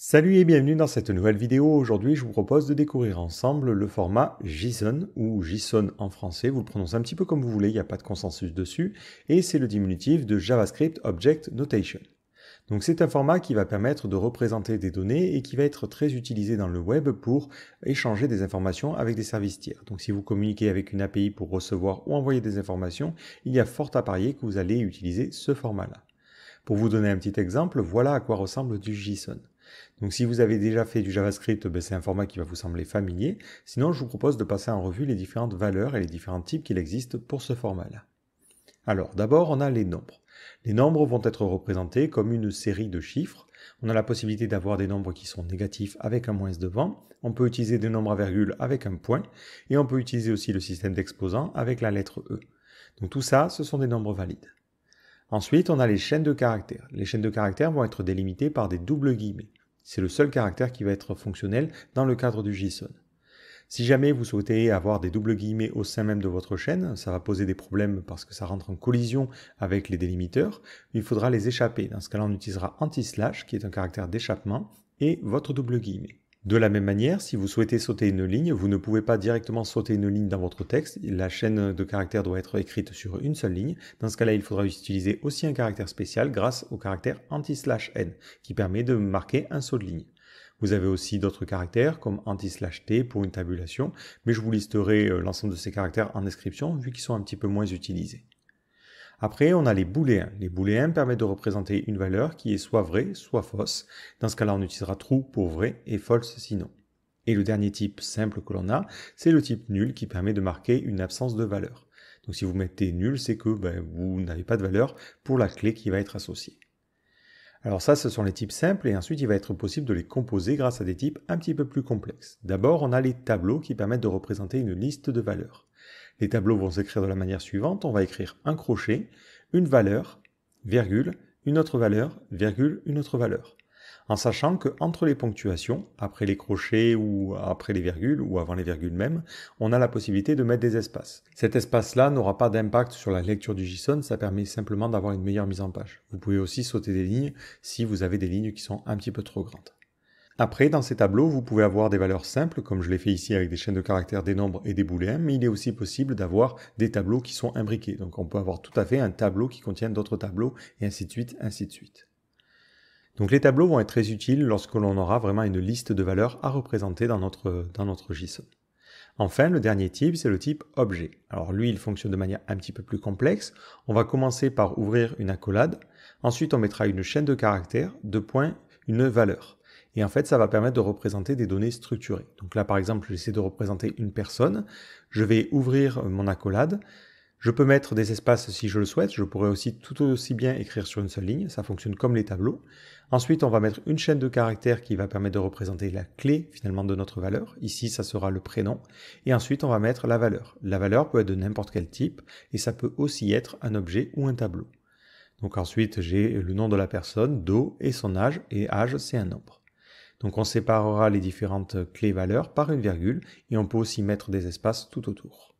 Salut et bienvenue dans cette nouvelle vidéo. Aujourd'hui, je vous propose de découvrir ensemble le format JSON ou JSON en français. Vous le prononcez un petit peu comme vous voulez, il n'y a pas de consensus dessus. Et c'est le diminutif de JavaScript Object Notation. Donc c'est un format qui va permettre de représenter des données et qui va être très utilisé dans le web pour échanger des informations avec des services tiers. Donc si vous communiquez avec une API pour recevoir ou envoyer des informations, il y a fort à parier que vous allez utiliser ce format-là. Pour vous donner un petit exemple, voilà à quoi ressemble du JSON. Donc si vous avez déjà fait du JavaScript, ben, c'est un format qui va vous sembler familier. Sinon, je vous propose de passer en revue les différentes valeurs et les différents types qu'il existe pour ce format-là. Alors d'abord, on a les nombres. Les nombres vont être représentés comme une série de chiffres. On a la possibilité d'avoir des nombres qui sont négatifs avec un moins devant. On peut utiliser des nombres à virgule avec un point. Et on peut utiliser aussi le système d'exposants avec la lettre E. Donc tout ça, ce sont des nombres valides. Ensuite, on a les chaînes de caractères. Les chaînes de caractères vont être délimitées par des doubles guillemets. C'est le seul caractère qui va être fonctionnel dans le cadre du JSON. Si jamais vous souhaitez avoir des doubles guillemets au sein même de votre chaîne, ça va poser des problèmes parce que ça rentre en collision avec les délimiteurs. Il faudra les échapper. Dans ce cas-là, on utilisera anti-slash, qui est un caractère d'échappement, et votre double guillemet. De la même manière, si vous souhaitez sauter une ligne, vous ne pouvez pas directement sauter une ligne dans votre texte, la chaîne de caractères doit être écrite sur une seule ligne. Dans ce cas-là, il faudra utiliser aussi un caractère spécial grâce au caractère anti-slash n, qui permet de marquer un saut de ligne. Vous avez aussi d'autres caractères comme anti-slash t pour une tabulation, mais je vous listerai euh, l'ensemble de ces caractères en description vu qu'ils sont un petit peu moins utilisés. Après, on a les booléens. Les booléens permettent de représenter une valeur qui est soit vraie, soit fausse. Dans ce cas-là, on utilisera true pour vrai et false sinon. Et le dernier type simple que l'on a, c'est le type nul qui permet de marquer une absence de valeur. Donc si vous mettez nul, c'est que ben, vous n'avez pas de valeur pour la clé qui va être associée. Alors ça, ce sont les types simples et ensuite il va être possible de les composer grâce à des types un petit peu plus complexes. D'abord, on a les tableaux qui permettent de représenter une liste de valeurs. Les tableaux vont s'écrire de la manière suivante. On va écrire un crochet, une valeur, virgule, une autre valeur, virgule, une autre valeur. En sachant que entre les ponctuations, après les crochets ou après les virgules ou avant les virgules même, on a la possibilité de mettre des espaces. Cet espace-là n'aura pas d'impact sur la lecture du JSON, ça permet simplement d'avoir une meilleure mise en page. Vous pouvez aussi sauter des lignes si vous avez des lignes qui sont un petit peu trop grandes. Après, dans ces tableaux, vous pouvez avoir des valeurs simples, comme je l'ai fait ici avec des chaînes de caractères, des nombres et des booléens, mais il est aussi possible d'avoir des tableaux qui sont imbriqués. Donc on peut avoir tout à fait un tableau qui contient d'autres tableaux, et ainsi de suite, ainsi de suite. Donc les tableaux vont être très utiles lorsque l'on aura vraiment une liste de valeurs à représenter dans notre, dans notre JSON. Enfin, le dernier type, c'est le type objet. Alors lui, il fonctionne de manière un petit peu plus complexe. On va commencer par ouvrir une accolade. Ensuite, on mettra une chaîne de caractères, deux points, une valeur. Et en fait, ça va permettre de représenter des données structurées. Donc là, par exemple, j'essaie de représenter une personne. Je vais ouvrir mon accolade. Je peux mettre des espaces si je le souhaite. Je pourrais aussi tout aussi bien écrire sur une seule ligne. Ça fonctionne comme les tableaux. Ensuite, on va mettre une chaîne de caractères qui va permettre de représenter la clé finalement de notre valeur. Ici, ça sera le prénom. Et ensuite, on va mettre la valeur. La valeur peut être de n'importe quel type et ça peut aussi être un objet ou un tableau. Donc ensuite, j'ai le nom de la personne, Do, et son âge. Et âge, c'est un nombre. Donc on séparera les différentes clés valeurs par une virgule et on peut aussi mettre des espaces tout autour.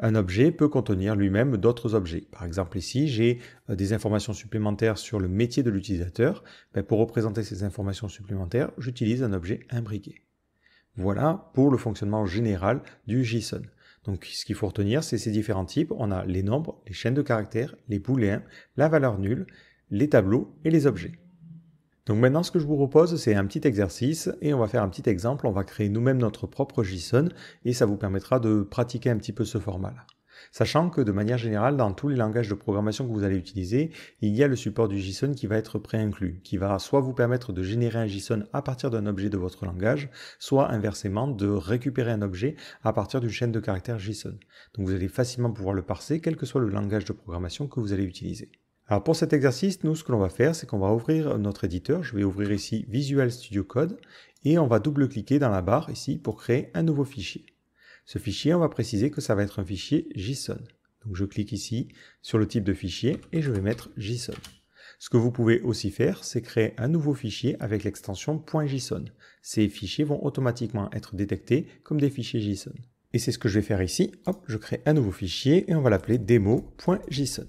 Un objet peut contenir lui-même d'autres objets. Par exemple ici, j'ai euh, des informations supplémentaires sur le métier de l'utilisateur. Ben, pour représenter ces informations supplémentaires, j'utilise un objet imbriqué. Voilà pour le fonctionnement général du JSON. Donc ce qu'il faut retenir, c'est ces différents types. On a les nombres, les chaînes de caractères, les booléens, la valeur nulle, les tableaux et les objets. Donc maintenant, ce que je vous propose, c'est un petit exercice et on va faire un petit exemple. On va créer nous-mêmes notre propre JSON et ça vous permettra de pratiquer un petit peu ce format-là. Sachant que de manière générale, dans tous les langages de programmation que vous allez utiliser, il y a le support du JSON qui va être pré-inclus, qui va soit vous permettre de générer un JSON à partir d'un objet de votre langage, soit inversement de récupérer un objet à partir d'une chaîne de caractères JSON. Donc vous allez facilement pouvoir le parser, quel que soit le langage de programmation que vous allez utiliser. Alors pour cet exercice, nous, ce que l'on va faire, c'est qu'on va ouvrir notre éditeur. Je vais ouvrir ici Visual Studio Code et on va double-cliquer dans la barre ici pour créer un nouveau fichier. Ce fichier, on va préciser que ça va être un fichier JSON. Donc je clique ici sur le type de fichier et je vais mettre JSON. Ce que vous pouvez aussi faire, c'est créer un nouveau fichier avec l'extension .json. Ces fichiers vont automatiquement être détectés comme des fichiers JSON. Et c'est ce que je vais faire ici. Hop, je crée un nouveau fichier et on va l'appeler demo.json.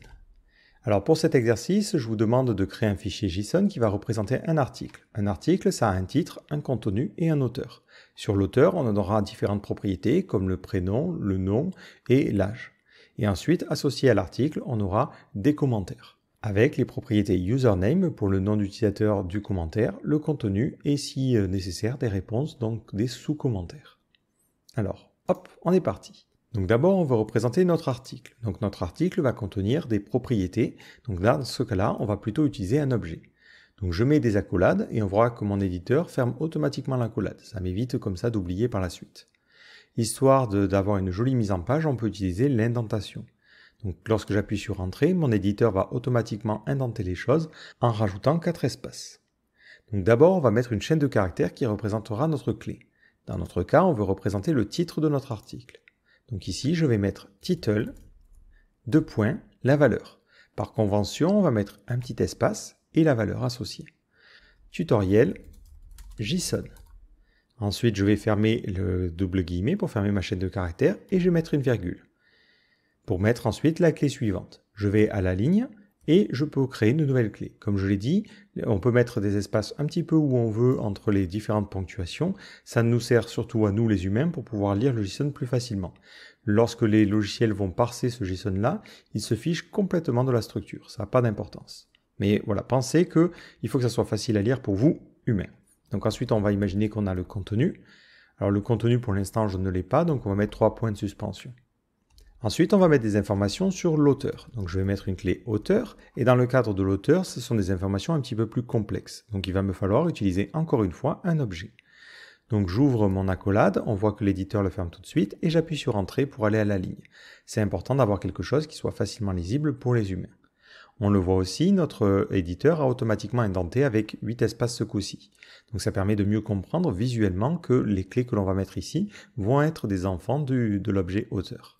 Alors pour cet exercice, je vous demande de créer un fichier JSON qui va représenter un article. Un article, ça a un titre, un contenu et un auteur. Sur l'auteur, on en aura différentes propriétés comme le prénom, le nom et l'âge. Et ensuite, associé à l'article, on aura des commentaires avec les propriétés username pour le nom d'utilisateur du commentaire, le contenu et si euh, nécessaire des réponses, donc des sous-commentaires. Alors, hop, on est parti. Donc d'abord, on veut représenter notre article. Donc notre article va contenir des propriétés. Donc dans ce cas-là, on va plutôt utiliser un objet. Donc je mets des accolades et on voit que mon éditeur ferme automatiquement l'accolade. Ça m'évite comme ça d'oublier par la suite. Histoire d'avoir une jolie mise en page, on peut utiliser l'indentation. Donc lorsque j'appuie sur Entrée, mon éditeur va automatiquement indenter les choses en rajoutant quatre espaces. Donc d'abord, on va mettre une chaîne de caractères qui représentera notre clé. Dans notre cas, on veut représenter le titre de notre article. Donc ici, je vais mettre title, deux points, la valeur. Par convention, on va mettre un petit espace et la valeur associée. Tutoriel JSON. Ensuite, je vais fermer le double guillemet pour fermer ma chaîne de caractères et je vais mettre une virgule. Pour mettre ensuite la clé suivante, je vais à la ligne, et je peux créer une nouvelle clé. Comme je l'ai dit, on peut mettre des espaces un petit peu où on veut entre les différentes ponctuations. Ça nous sert surtout à nous les humains pour pouvoir lire le JSON plus facilement. Lorsque les logiciels vont parser ce JSON-là, ils se fichent complètement de la structure. Ça n'a pas d'importance. Mais voilà, pensez que il faut que ça soit facile à lire pour vous, humains. Donc ensuite, on va imaginer qu'on a le contenu. Alors le contenu, pour l'instant, je ne l'ai pas, donc on va mettre trois points de suspension. Ensuite, on va mettre des informations sur l'auteur. Donc je vais mettre une clé auteur, et dans le cadre de l'auteur, ce sont des informations un petit peu plus complexes. Donc il va me falloir utiliser encore une fois un objet. Donc j'ouvre mon accolade, on voit que l'éditeur le ferme tout de suite, et j'appuie sur Entrée pour aller à la ligne. C'est important d'avoir quelque chose qui soit facilement lisible pour les humains. On le voit aussi, notre éditeur a automatiquement indenté avec 8 espaces ce coup-ci. Donc ça permet de mieux comprendre visuellement que les clés que l'on va mettre ici vont être des enfants de l'objet auteur.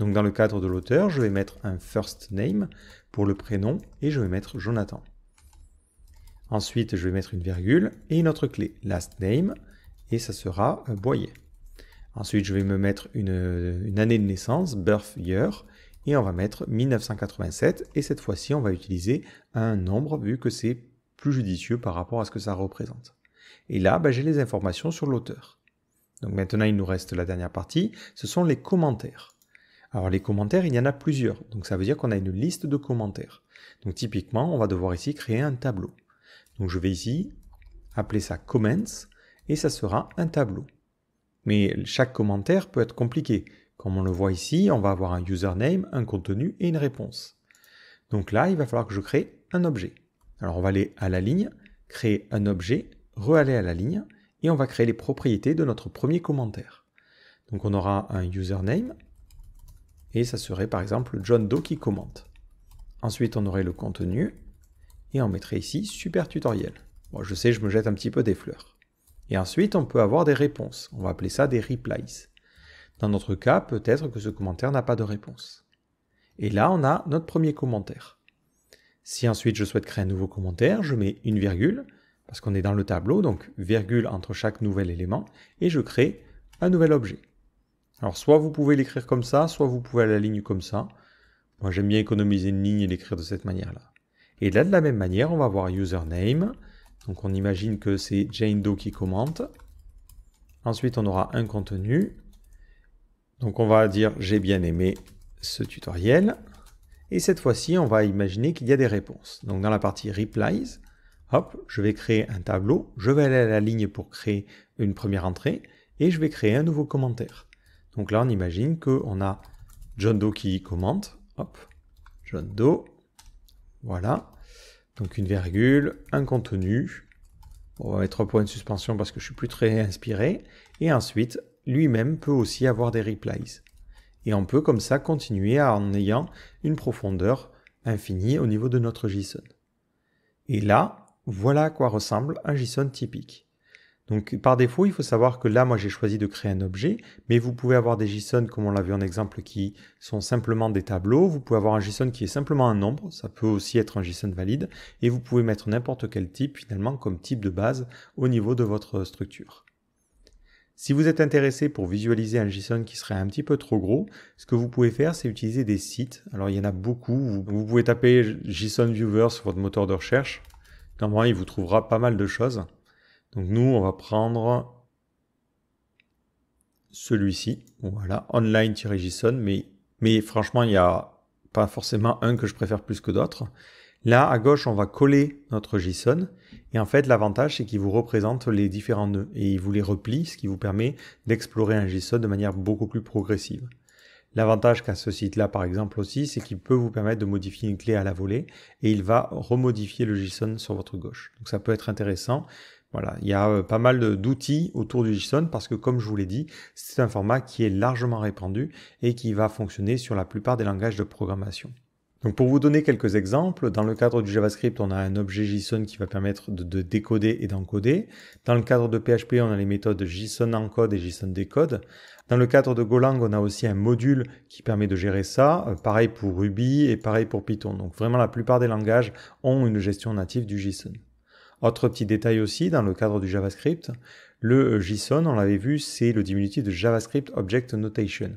Donc dans le cadre de l'auteur, je vais mettre un first name pour le prénom et je vais mettre Jonathan. Ensuite, je vais mettre une virgule et une autre clé, last name, et ça sera euh, Boyer. Ensuite, je vais me mettre une, année de naissance, birth year, et on va mettre 1987, et cette fois-ci, on va utiliser un nombre vu que c'est plus judicieux par rapport à ce que ça représente. Et là, bah, j'ai les informations sur l'auteur. Donc maintenant, il nous reste la dernière partie, ce sont les commentaires. Alors les commentaires, il y en a plusieurs, donc ça veut dire qu'on a une liste de commentaires. Donc typiquement, on va devoir ici créer un tableau. Donc je vais ici appeler ça comments et ça sera un tableau. Mais chaque commentaire peut être compliqué. Comme on le voit ici, on va avoir un username, un contenu et une réponse. Donc là, il va falloir que je crée un objet. Alors on va aller à la ligne, créer un objet, re-aller à la ligne, et on va créer les propriétés de notre premier commentaire. Donc on aura un username, et ça serait par exemple John Doe qui commente. Ensuite, on aurait le contenu, et on mettrait ici super tutoriel. Bon, je sais, je me jette un petit peu des fleurs. Et ensuite, on peut avoir des réponses. On va appeler ça des replies. Dans notre cas, peut-être que ce commentaire n'a pas de réponse. Et là, on a notre premier commentaire. Si ensuite je souhaite créer un nouveau commentaire, je mets une virgule, parce qu'on est dans le tableau, donc virgule entre chaque nouvel élément, et je crée un nouvel objet. Alors soit vous pouvez l'écrire comme ça, soit vous pouvez à la ligne comme ça. Moi j'aime bien économiser une ligne et l'écrire de cette manière-là. Et là de la même manière, on va voir username. Donc on imagine que c'est Jane Doe qui commente. Ensuite on aura un contenu. Donc on va dire j'ai bien aimé ce tutoriel. Et cette fois-ci, on va imaginer qu'il y a des réponses. Donc dans la partie replies, hop, je vais créer un tableau, je vais aller à la ligne pour créer une première entrée et je vais créer un nouveau commentaire. Donc là, on imagine qu'on a John Doe qui commente. Hop, John Doe. Voilà. Donc une virgule, un contenu. On va mettre point de suspension parce que je suis plus très inspiré. Et ensuite, lui-même peut aussi avoir des replies. Et on peut comme ça continuer en ayant une profondeur infinie au niveau de notre JSON. Et là, voilà à quoi ressemble un JSON typique. Donc par défaut, il faut savoir que là, moi j'ai choisi de créer un objet, mais vous pouvez avoir des JSON, comme on l'a vu en exemple, qui sont simplement des tableaux, vous pouvez avoir un JSON qui est simplement un nombre, ça peut aussi être un JSON valide, et vous pouvez mettre n'importe quel type finalement comme type de base au niveau de votre structure. Si vous êtes intéressé pour visualiser un JSON qui serait un petit peu trop gros, ce que vous pouvez faire, c'est utiliser des sites. Alors il y en a beaucoup, vous pouvez taper JSON Viewer sur votre moteur de recherche, normalement il vous trouvera pas mal de choses. Donc nous, on va prendre celui-ci. Voilà, online-json, mais, mais franchement, il n'y a pas forcément un que je préfère plus que d'autres. Là, à gauche, on va coller notre JSON. Et en fait, l'avantage, c'est qu'il vous représente les différents nœuds et il vous les replie, ce qui vous permet d'explorer un JSON de manière beaucoup plus progressive. L'avantage qu'a ce site-là, par exemple, aussi, c'est qu'il peut vous permettre de modifier une clé à la volée et il va remodifier le JSON sur votre gauche. Donc ça peut être intéressant voilà, il y a euh, pas mal d'outils autour du JSON parce que comme je vous l'ai dit, c'est un format qui est largement répandu et qui va fonctionner sur la plupart des langages de programmation. Donc pour vous donner quelques exemples, dans le cadre du JavaScript, on a un objet JSON qui va permettre de, décoder et d'encoder. Dans le cadre de PHP, on a les méthodes JSON encode et JSON décode. Dans le cadre de Golang, on a aussi un module qui permet de gérer ça. Euh, pareil pour Ruby et pareil pour Python. Donc vraiment la plupart des langages ont une gestion native du JSON. Autre petit détail aussi, dans le cadre du JavaScript, le JSON, on l'avait vu, c'est le diminutif de JavaScript Object Notation.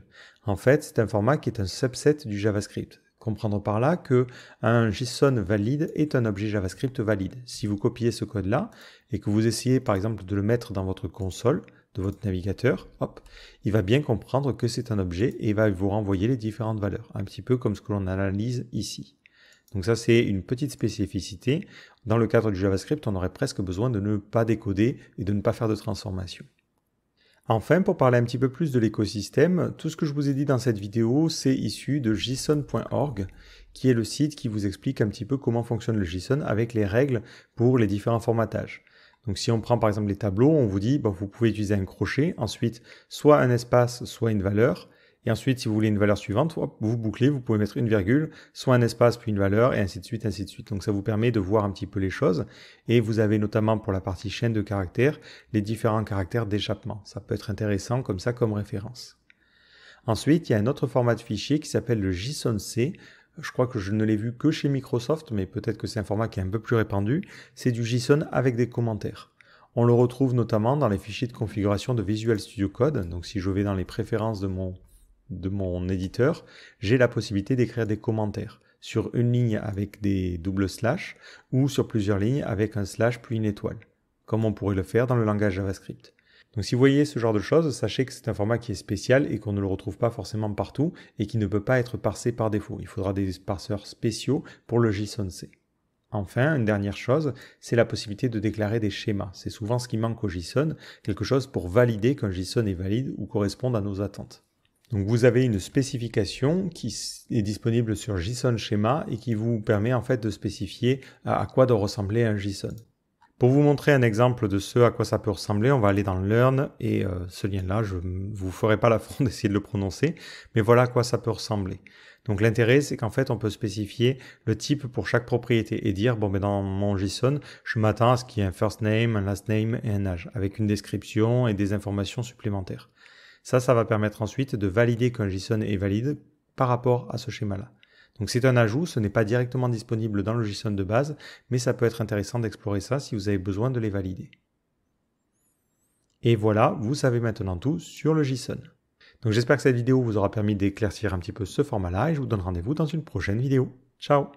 En fait, c'est un format qui est un subset du JavaScript. Comprendre par là que un JSON valide est un objet JavaScript valide. Si vous copiez ce code-là et que vous essayez par exemple de le mettre dans votre console, de votre navigateur, hop, il va bien comprendre que c'est un objet et va vous renvoyer les différentes valeurs, un petit peu comme ce que l'on analyse ici. Donc ça, c'est une petite spécificité. Dans le cadre du JavaScript, on aurait presque besoin de ne pas décoder et de ne pas faire de transformation. Enfin, pour parler un petit peu plus de l'écosystème, tout ce que je vous ai dit dans cette vidéo, c'est issu de json.org, qui est le site qui vous explique un petit peu comment fonctionne le JSON avec les règles pour les différents formatages. Donc si on prend par exemple les tableaux, on vous dit, vous pouvez utiliser un crochet, ensuite soit un espace, soit une valeur, et ensuite, si vous voulez une valeur suivante, vous bouclez, vous pouvez mettre une virgule, soit un espace, puis une valeur, et ainsi de suite, ainsi de suite. Donc ça vous permet de voir un petit peu les choses. Et vous avez notamment pour la partie chaîne de caractères, les différents caractères d'échappement. Ça peut être intéressant comme ça, comme référence. Ensuite, il y a un autre format de fichier qui s'appelle le JSON-C. Je crois que je ne l'ai vu que chez Microsoft, mais peut-être que c'est un format qui est un peu plus répandu. C'est du JSON avec des commentaires. On le retrouve notamment dans les fichiers de configuration de Visual Studio Code. Donc si je vais dans les préférences de mon de mon éditeur, j'ai la possibilité d'écrire des commentaires sur une ligne avec des doubles slash ou sur plusieurs lignes avec un slash puis une étoile, comme on pourrait le faire dans le langage JavaScript. Donc si vous voyez ce genre de choses, sachez que c'est un format qui est spécial et qu'on ne le retrouve pas forcément partout et qui ne peut pas être parsé par défaut. Il faudra des parseurs spéciaux pour le JSON-C. Enfin, une dernière chose, c'est la possibilité de déclarer des schémas. C'est souvent ce qui manque au JSON, quelque chose pour valider qu'un JSON est valide ou correspond à nos attentes. Donc vous avez une spécification qui est disponible sur JSON Schema et qui vous permet en fait de spécifier euh, à quoi doit ressembler un JSON. Pour vous montrer un exemple de ce à quoi ça peut ressembler, on va aller dans Learn et euh, ce lien-là, je ne vous ferai pas la l'affront d'essayer de le prononcer, mais voilà à quoi ça peut ressembler. Donc l'intérêt, c'est qu'en fait, on peut spécifier le type pour chaque propriété et dire, bon, mais ben, dans mon JSON, je m'attends à ce qu'il y ait un first name, un last name et un âge, avec une description et des informations supplémentaires. Ça, ça va permettre ensuite de valider qu'un JSON est valide par rapport à ce schéma-là. Donc c'est un ajout, ce n'est pas directement disponible dans le JSON de base, mais ça peut être intéressant d'explorer ça si vous avez besoin de les valider. Et voilà, vous savez maintenant tout sur le JSON. Donc j'espère que cette vidéo vous aura permis d'éclaircir un petit peu ce format-là et je vous donne rendez-vous dans une prochaine vidéo. Ciao